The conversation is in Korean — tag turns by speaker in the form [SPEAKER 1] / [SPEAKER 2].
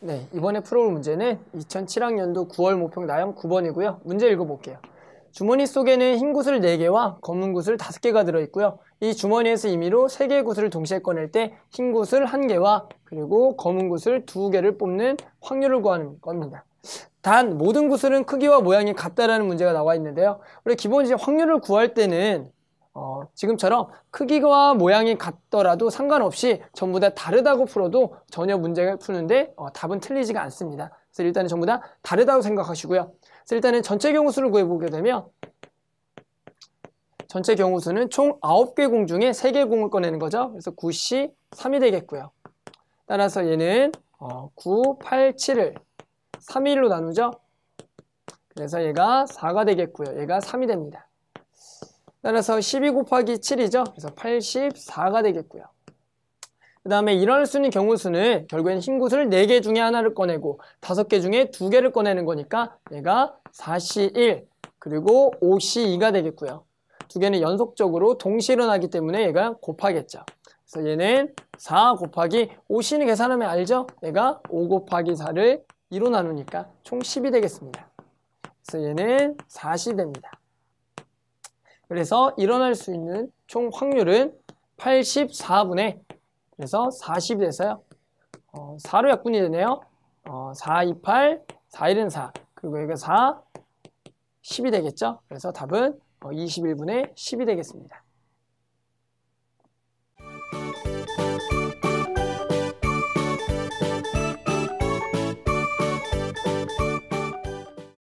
[SPEAKER 1] 네, 이번에 풀어올 문제는 2007학년도 9월 모평 나형 9번이고요. 문제 읽어볼게요. 주머니 속에는 흰 구슬 4개와 검은 구슬 5개가 들어있고요. 이 주머니에서 임의로 3개의 구슬을 동시에 꺼낼 때 흰 구슬 1개와 그리고 검은 구슬 2개를 뽑는 확률을 구하는 겁니다. 단 모든 구슬은 크기와 모양이 같다라는 문제가 나와 있는데요. 우리 기본 적인 확률을 구할 때는 어, 지금처럼 크기와 모양이 같더라도 상관없이 전부 다 다르다고 풀어도 전혀 문제가 푸는데 어, 답은 틀리지가 않습니다. 그래서 일단은 전부 다 다르다고 생각하시고요. 그래서 일단은 전체 경우수를 구해보게 되면 전체 경우수는 총 9개 공 중에 3개 공을 꺼내는 거죠. 그래서 9시 3이 되겠고요. 따라서 얘는 어, 9, 8, 7을 3, 1로 나누죠. 그래서 얘가 4가 되겠고요. 얘가 3이 됩니다. 따라서 12 곱하기 7이죠. 그래서 84가 되겠고요. 그 다음에 일어날 수는 경우 수는 결국엔 흰 구슬 4개 중에 하나를 꺼내고 5개 중에 2개를 꺼내는 거니까 얘가 41 그리고 52가 되겠고요. 2 개는 연속적으로 동시에 일어나기 때문에 얘가 곱하겠죠. 그래서 얘는 4 곱하기 50는 계산하면 알죠? 얘가 5 곱하기 4를 2로 나누니까 총 10이 되겠습니다. 그래서 얘는 40이 됩니다. 그래서 일어날 수 있는 총 확률은 84분의 그래서 40이 돼서요. 어, 4로 약분이 되네요. 어, 4, 2, 8, 4, 1은 4, 그리고 여기가 4, 10이 되겠죠? 그래서 답은 21분의 어, 10이 되겠습니다.